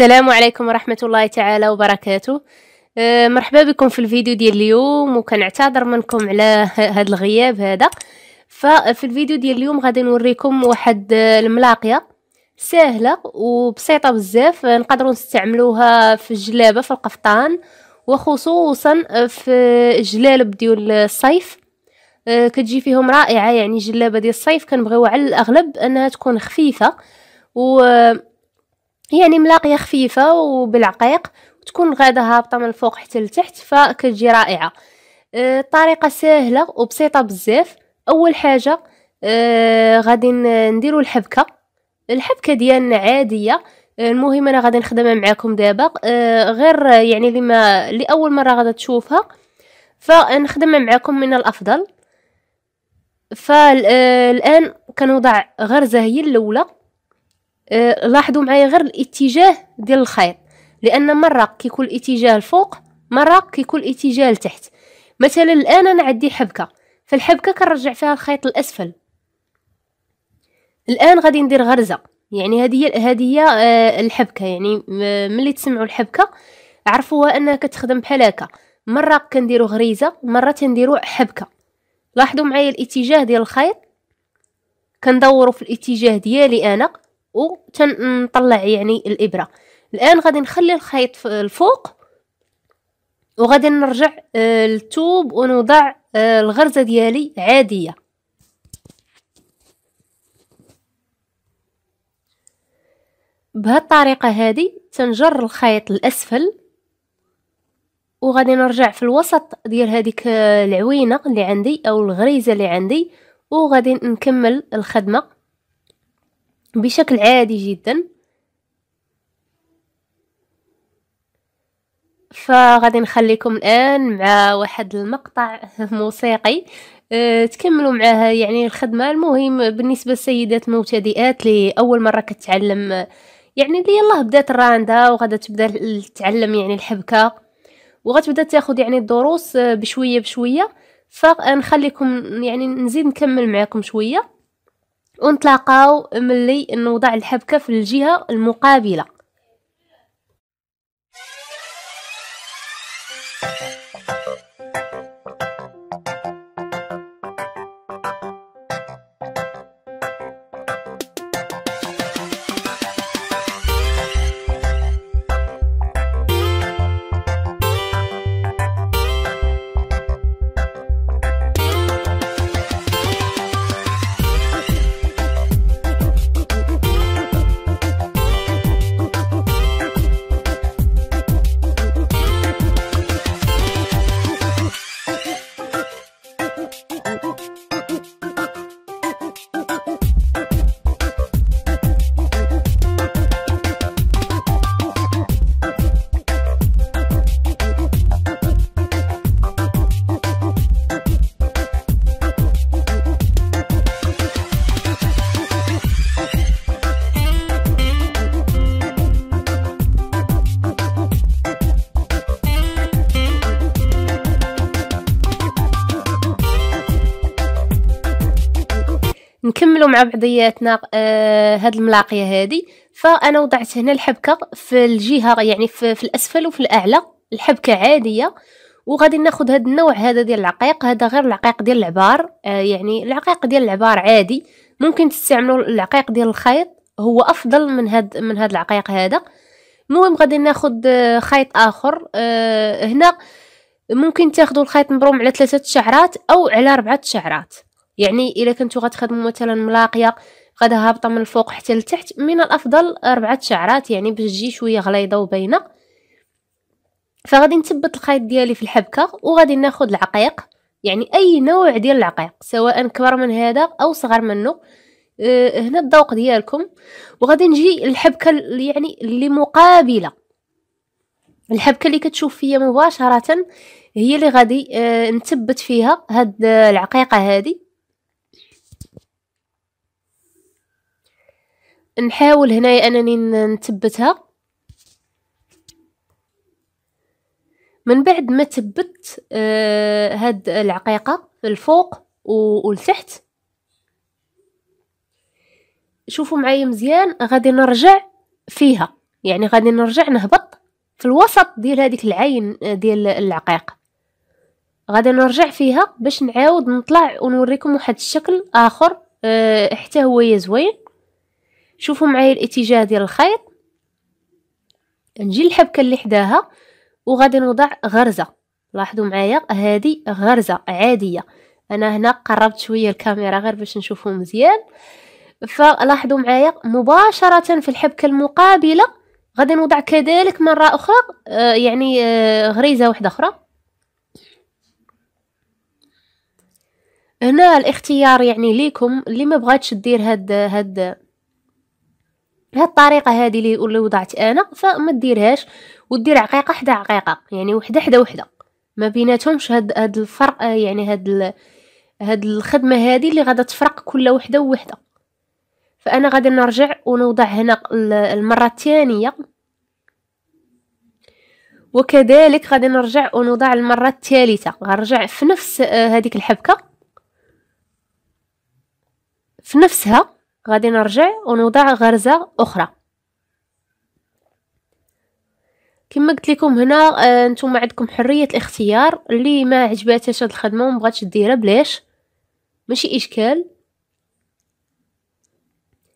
السلام عليكم ورحمة الله تعالى وبركاته أه، مرحبا بكم في الفيديو ديال اليوم وكنعتذر منكم على هذا الغياب هذا ففي الفيديو ديال اليوم غادي نوريكم واحد أه، الملاقيه سهله وبسيطه بزاف أه، نقدروا نستعملوها في الجلابه في القفطان وخصوصا في الجلالب ديال الصيف كتجي فيهم رائعه يعني الجلابه ديال الصيف كنبغيو على الاغلب انها تكون خفيفه و يعني ملاقيه خفيفه وبالعقيق وتكون غاده هابطه من الفوق حتى لتحت فكتجي رائعه آه، الطريقه سهله وبسيطه بزاف اول حاجه آه، غادي نديرو الحبكه الحبكه ديالنا عاديه آه، المهم انا غادي نخدمها معاكم دابا غير يعني لما لاول مره غادي تشوفها فنخدمها معاكم من الافضل فالان كنوضع غرزه هي الاولى آه، لاحظوا معايا غير الاتجاه ديال الخيط لان مره كيكون الاتجاه الفوق مره كيكون الاتجاه لتحت مثلا الان انا عندي حبكه فالحبكه كنرجع فيها الخيط الاسفل الان غادي ندير غرزه يعني هذه هذه هي آه، الحبكه يعني آه، ملي تسمعوا الحبكه عرفوها انها كتخدم بحال هكا مره كنديروا غريزه مره تنديروا حبكه لاحظوا معايا الاتجاه ديال الخيط كندوروا في الاتجاه ديالي انا وتنطلع يعني الابره الان غادي نخلي الخيط الفوق وغادي نرجع التوب آه، ونوضع آه، الغرزه ديالي عاديه بهاد الطريقه هادي تنجر الخيط الاسفل وغادي نرجع في الوسط ديال هذيك العوينه اللي عندي او الغريزه اللي عندي وغادي نكمل الخدمه بشكل عادي جدا فغادي نخليكم الان مع واحد المقطع موسيقي أه تكملوا معاه يعني الخدمه المهم بالنسبه للسيدات المبتدئات اللي اول مره كتعلم يعني اللي يلاه بدات الراندا وغادا تبدا تعلم يعني الحبكه وغتبدا تاخد يعني الدروس أه، بشويه بشويه فنخليكم يعني نزيد نكمل معاكم شويه ونتلاقاو ملي نوضع الحبكه في الجهه المقابله نكملوا مع بعضياتنا آه هاد الملاقيه هذه فانا وضعت هنا الحبكه في الجهه يعني في, في الاسفل وفي الاعلى الحبكه عاديه وغادي ناخذ هذا النوع هذا ديال العقيق هذا غير العقيق ديال العبار آه يعني العقيق ديال العبار عادي ممكن تستعملوا العقيق ديال الخيط هو افضل من هاد من هاد العقيق هذا المهم غادي ناخذ آه، خيط اخر آه هنا ممكن تاخذوا الخيط مبروم على ثلاثه شعرات او على اربعه شعرات يعني الا كنتو غتخدموا مثلا ملاقيه غدا هابطه من الفوق حتى لتحت من الافضل ربعه شعرات يعني باش تجي شويه غليظه وباينه فغادي نثبت الخيط ديالي في الحبكه وغادي ناخذ العقيق يعني اي نوع ديال العقيق سواء كبر من هذا او صغر منه أه هنا الذوق ديالكم وغادي نجي الحبكه يعني اللي مقابله الحبكه اللي كتشوف فيا مباشره هي اللي غادي أه نثبت فيها هاد العقيقه هذه نحاول هنايا انني نثبتها من بعد ما ثبت آه، هاد العقيقه الفوق والتحت شوفوا معايا مزيان غادي نرجع فيها يعني غادي نرجع نهبط في الوسط ديال هذيك العين آه، ديال العقيق غادي نرجع فيها باش نعاود نطلع ونوريكم واحد الشكل اخر آه، حتى هو زوين شوفوا معايا الاتجاه ديال الخيط نجي للحبكه اللي حداها وغادي نوضع غرزه لاحظوا معايا هذه غرزه عاديه انا هنا قربت شويه الكاميرا غير باش نشوفو مزيان فلاحظوا معايا مباشره في الحبكه المقابله غادي نوضع كذلك مره اخرى آه يعني آه غريزه واحده اخرى هنا الاختيار يعني ليكم اللي ما بغاتش دير هاد هاد بهاد الطريقه هادي اللي وضعت انا فما ديرهاش ودير عقيقه حدا عقيقه يعني وحده حدا وحده ما بيناتهمش هاد هاد الفرق يعني هاد ال... هاد الخدمه هادي اللي غادا تفرق كل وحده وحده فانا غادي نرجع ونوضع هنا المره الثانيه وكذلك غادي نرجع ونوضع المره الثالثه غنرجع في نفس آه، هذيك الحبكه في نفسها غادي نرجع ونوضع غرزة أخرى كما قلت لكم هنا انتم آه، نتوما عندكم حريه الاختيار اللي ما عجباتهاش هاد الخدمه وما بغاتش ديرها بلاش ماشي اشكال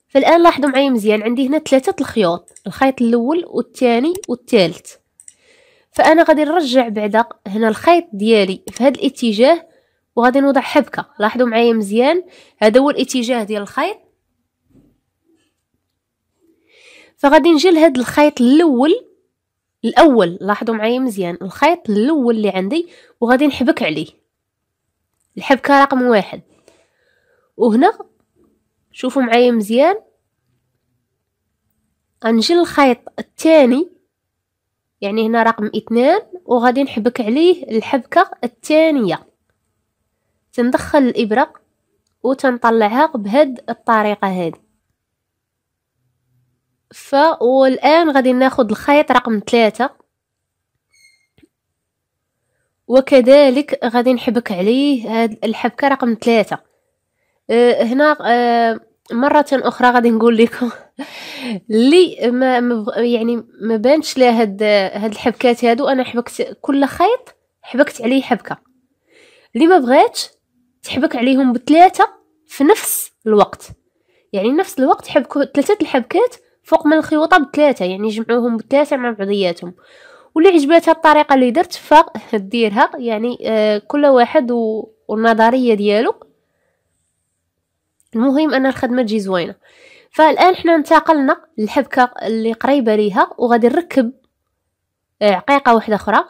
فالان لاحظوا معايا مزيان عندي هنا ثلاثه الخيوط الخيط الاول والثاني والثالث فانا غادي نرجع بعدا هنا الخيط ديالي في هذا الاتجاه وغادي نوضع حبكه لاحظوا معايا مزيان هذا هو الاتجاه ديال الخيط فغادي نجي لهذا الخيط الاول الاول لاحظوا معايا مزيان الخيط الاول اللي عندي وغادي نحبك عليه الحبكه رقم واحد وهنا شوفوا معايا مزيان غنجي للخيط الثاني يعني هنا رقم اثنان وغادي نحبك عليه الحبكه الثانيه تندخل الابره وتنطلعها بهاد الطريقه هذه ف والان غادي ناخذ الخيط رقم ثلاثة وكذلك غادي نحبك عليه هاد الحبكه رقم ثلاثة أه هنا أه مرة أخرى غادي نقول لكم اللي ما يعني ما بانش لها هاد هاد الحبكات هادو أنا حبكت كل خيط حبكت عليه حبكة اللي ما بغيتش تحبك عليهم بثلاثة في نفس الوقت يعني نفس الوقت حبكوا ثلاثة الحبكات فوق من الخيوطة بثلاثة يعني جمعوهم بثلاثة مع بعضياتهم واللي عجباتها الطريقة اللي درت فديرها يعني آه كل واحد و... والنظرية ديالو المهم أن الخدمة تجي زوينة فالآن حنا انتقلنا للحبكة اللي قريبة ليها وغادي نركب آه، عقيقة واحدة أخرى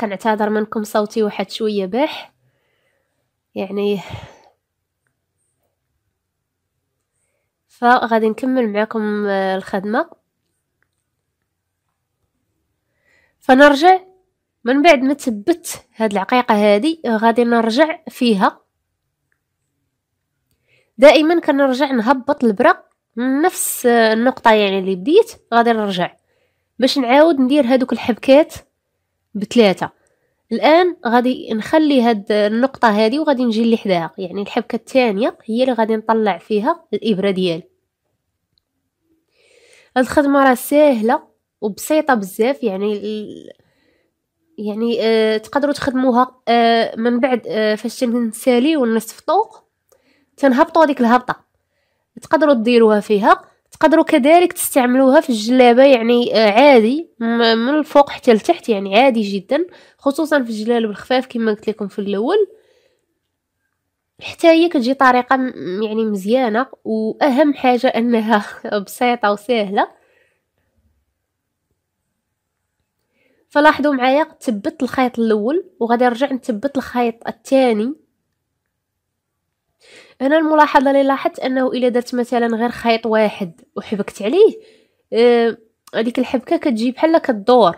كنعتذر منكم صوتي واحد شوية باح يعني فغادي نكمل معكم آه، الخدمة فنرجع من بعد ما تثبت هاد العقيقة هادي غادي نرجع فيها دائما كنرجع نهبط البرا من نفس آه، النقطة يعني اللي بديت غادي نرجع باش نعاود ندير هادوك الحبكات بثلاثة الان غادي نخلي هاد النقطه هذه وغادي نجي اللي حداها يعني الحبكه الثانيه هي اللي غادي نطلع فيها الابره ديالي هاد الخدمه راه ساهله وبسيطه بزاف يعني يعني آه تقدروا تخدموها آه من بعد آه فاش تنسالي والنصف فوق تنهبطوا هذيك الهبطه تقدروا ديروها فيها تقدروا كذلك تستعملوها في الجلابه يعني آه، عادي من الفوق حتى لتحت يعني عادي جدا خصوصا في الجلالب الخفاف كما قلت لكم في الاول حتى هي كتجي طريقه يعني مزيانه واهم حاجه انها بسيطه وسهله فلاحظوا معايا تبت الخيط الاول وغادي نرجع نثبت الخيط الثاني هنا الملاحظه اللي لاحظت انه الا درت مثلا غير خيط واحد وحبكت عليه آه، هذيك أه الحبكه كتجي بحال كدور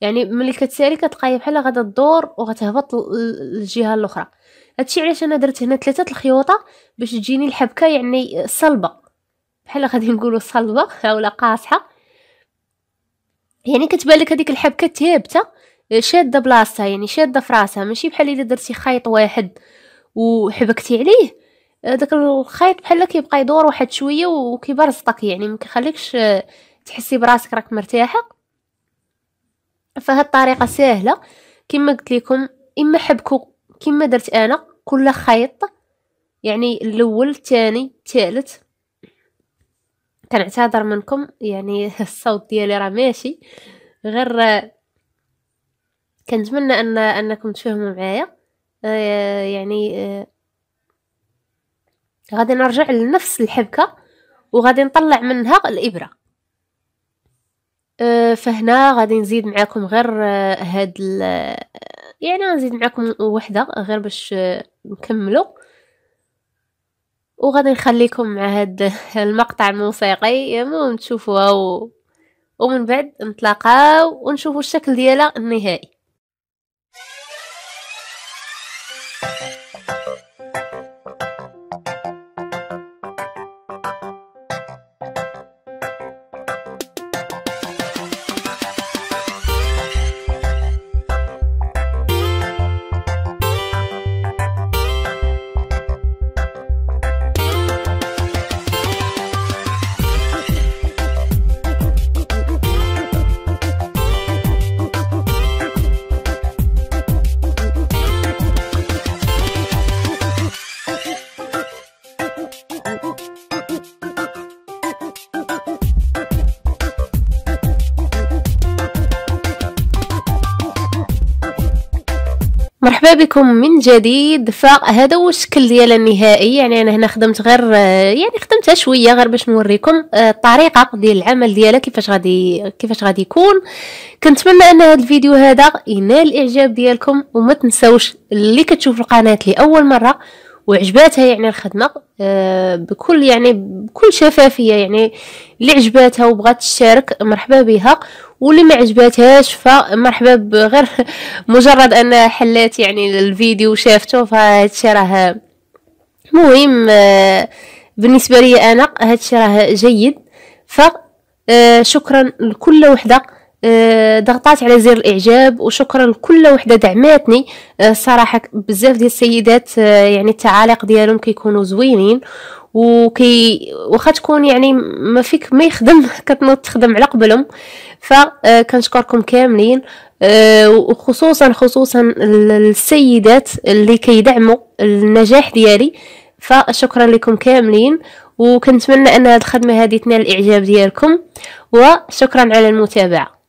يعني ملي كتسالي كتلقاي بحال غادا الدور وغتهبط للجهه الاخرى هادشي علاش انا درت هنا ثلاثه الخيوطه باش تجيني الحبكه يعني صلبه بحال غادي نقولوا صلبه اولا قاصحه يعني كتبان لك هذيك الحبكه ثابته آه، شاده بلاصتها يعني شاده فراسها ماشي بحال الا درتي خيط واحد وحبكتي عليه آه، داك الخيط بحال كيبقى يدور واحد شويه وكيبرزطك يعني ما كيخليكش آه، تحسي براسك راك مرتاحه فهاد الطريقه سهله كما قلت لكم اما حبكو كما درت انا كل خيط يعني الاول الثاني الثالث كنعتذر منكم يعني الصوت ديالي راه ماشي غير آه، كنتمنى ان انكم تفهموا معايا آه يعني آه، غادي نرجع لنفس الحبكة وغادي نطلع منها الإبرة آه، فهنا غادي نزيد معاكم غير آه، هاد يعني غنزيد معاكم وحدة غير باش نكملو وغادي نخليكم مع هاد المقطع الموسيقي المهم تشوفوها و... ومن بعد نتلاقاو ونشوفوا الشكل ديالها النهائي مرحبا بكم من جديد فهذا هو الشكل ديالها النهائي يعني انا هنا خدمت غير آه، يعني خدمتها شويه غير باش نوريكم آه، الطريقه ديال العمل ديالها كيفاش غادي كيفاش غادي يكون كنتمنى ان هذا الفيديو هذا ينال الاعجاب ديالكم وما تنساوش اللي كتشوف القناه لاول مره وعجباتها يعني الخدمة آه، بكل يعني بكل شفافية يعني اللي عجباتها وبغات تشارك مرحبا بها واللي ما عجباتهاش فمرحبا بغير مجرد انها حلات يعني الفيديو وشافته فهادشي راه مهم آه، بالنسبة لي انا هادشي راه جيد ف آه، شكرا لكل وحده آه، ضغطات على زر الاعجاب وشكرا لكل وحده دعماتني الصراحه آه، بزاف ديال السيدات آه، يعني التعاليق ديالهم كيكونوا زوينين وكي واخا تكون يعني ما فيك ما يخدم كتنوض تخدم على قبلهم فكنشكركم كاملين وخصوصا خصوصا السيدات اللي كيدعموا النجاح ديالي فشكرا لكم كاملين وكنتمنى ان هذه الخدمه هذه تنال الاعجاب ديالكم وشكرا على المتابعه